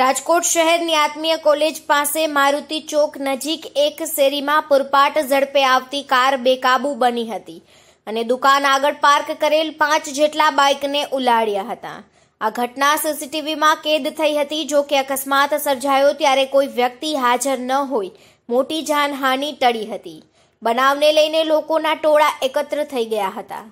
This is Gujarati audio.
રાજકોટ શહેરની આત્મીય કોલેજ પાસે મારુતિ ચોક નજીક એક શેરીમાં પુરપાટ ઝડપે આવતી કાર બેકાબુ બની હતી અને દુકાન આગળ પાર્ક કરેલ પાંચ જેટલા બાઇકને ઉલાડ્યા હતા આ ઘટના સીસીટીવીમાં કેદ થઈ હતી જો કે અકસ્માત સર્જાયો ત્યારે કોઈ વ્યક્તિ હાજર ન હોય મોટી જાનહાનિ ટળી હતી બનાવને લઈને લોકોના ટોળા એકત્ર થઈ ગયા હતા